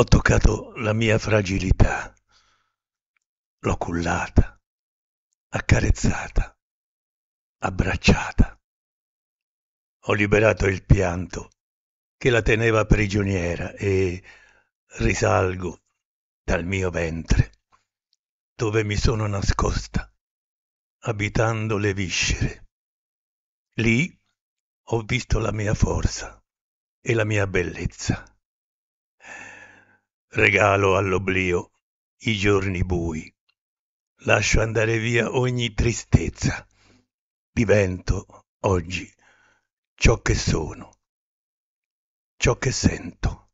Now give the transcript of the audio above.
Ho toccato la mia fragilità, l'ho cullata, accarezzata, abbracciata. Ho liberato il pianto che la teneva prigioniera e risalgo dal mio ventre, dove mi sono nascosta, abitando le viscere. Lì ho visto la mia forza e la mia bellezza regalo all'oblio i giorni bui. Lascio andare via ogni tristezza. Divento oggi ciò che sono, ciò che sento.